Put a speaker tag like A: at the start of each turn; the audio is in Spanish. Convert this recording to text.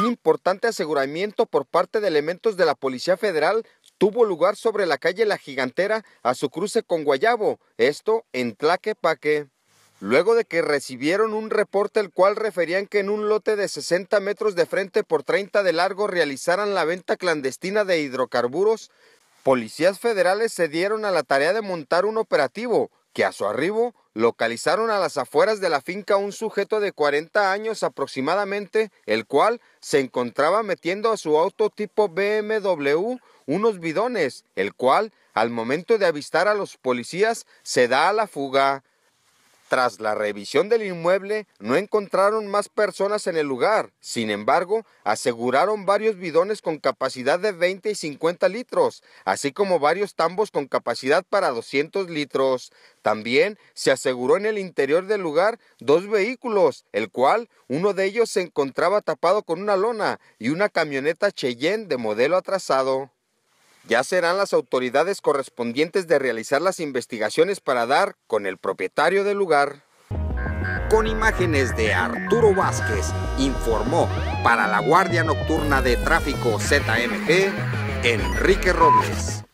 A: Un importante aseguramiento por parte de elementos de la Policía Federal tuvo lugar sobre la calle La Gigantera a su cruce con Guayabo, esto en Tlaquepaque. Luego de que recibieron un reporte el cual referían que en un lote de 60 metros de frente por 30 de largo realizaran la venta clandestina de hidrocarburos, policías federales se dieron a la tarea de montar un operativo que a su arribo localizaron a las afueras de la finca un sujeto de 40 años aproximadamente, el cual se encontraba metiendo a su auto tipo BMW unos bidones, el cual, al momento de avistar a los policías, se da a la fuga. Tras la revisión del inmueble, no encontraron más personas en el lugar. Sin embargo, aseguraron varios bidones con capacidad de 20 y 50 litros, así como varios tambos con capacidad para 200 litros. También se aseguró en el interior del lugar dos vehículos, el cual uno de ellos se encontraba tapado con una lona y una camioneta Cheyenne de modelo atrasado. Ya serán las autoridades correspondientes de realizar las investigaciones para dar con el propietario del lugar. Con imágenes de Arturo Vázquez, informó para la Guardia Nocturna de Tráfico ZMG, Enrique Robles.